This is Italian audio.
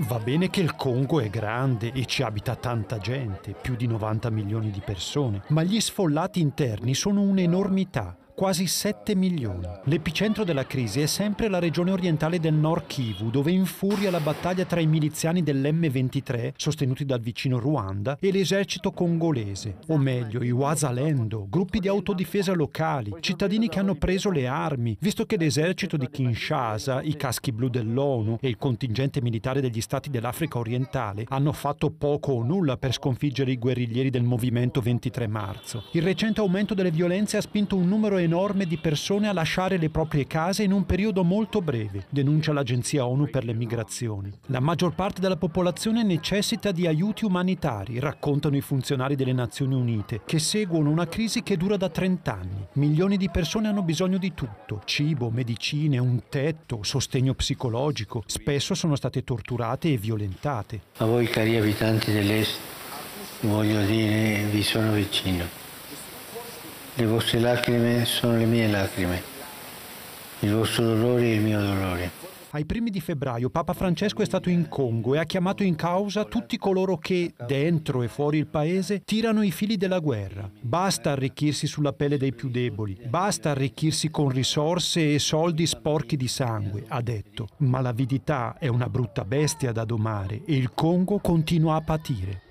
Va bene che il Congo è grande e ci abita tanta gente, più di 90 milioni di persone, ma gli sfollati interni sono un'enormità quasi 7 milioni. L'epicentro della crisi è sempre la regione orientale del nord Kivu, dove infuria la battaglia tra i miliziani dell'M23, sostenuti dal vicino Ruanda, e l'esercito congolese, o meglio i Wazalendo, gruppi di autodifesa locali, cittadini che hanno preso le armi, visto che l'esercito di Kinshasa, i caschi blu dell'ONU e il contingente militare degli stati dell'Africa orientale hanno fatto poco o nulla per sconfiggere i guerriglieri del movimento 23 marzo. Il recente aumento delle violenze ha spinto un numero enorme enorme di persone a lasciare le proprie case in un periodo molto breve, denuncia l'Agenzia ONU per le migrazioni. La maggior parte della popolazione necessita di aiuti umanitari, raccontano i funzionari delle Nazioni Unite, che seguono una crisi che dura da 30 anni. Milioni di persone hanno bisogno di tutto, cibo, medicine, un tetto, sostegno psicologico. Spesso sono state torturate e violentate. A voi cari abitanti dell'Est, voglio dire, vi sono vicino. Le vostre lacrime sono le mie lacrime, il vostro dolore è il mio dolore. Ai primi di febbraio Papa Francesco è stato in Congo e ha chiamato in causa tutti coloro che, dentro e fuori il paese, tirano i fili della guerra. Basta arricchirsi sulla pelle dei più deboli, basta arricchirsi con risorse e soldi sporchi di sangue, ha detto. Ma l'avidità è una brutta bestia da domare e il Congo continua a patire.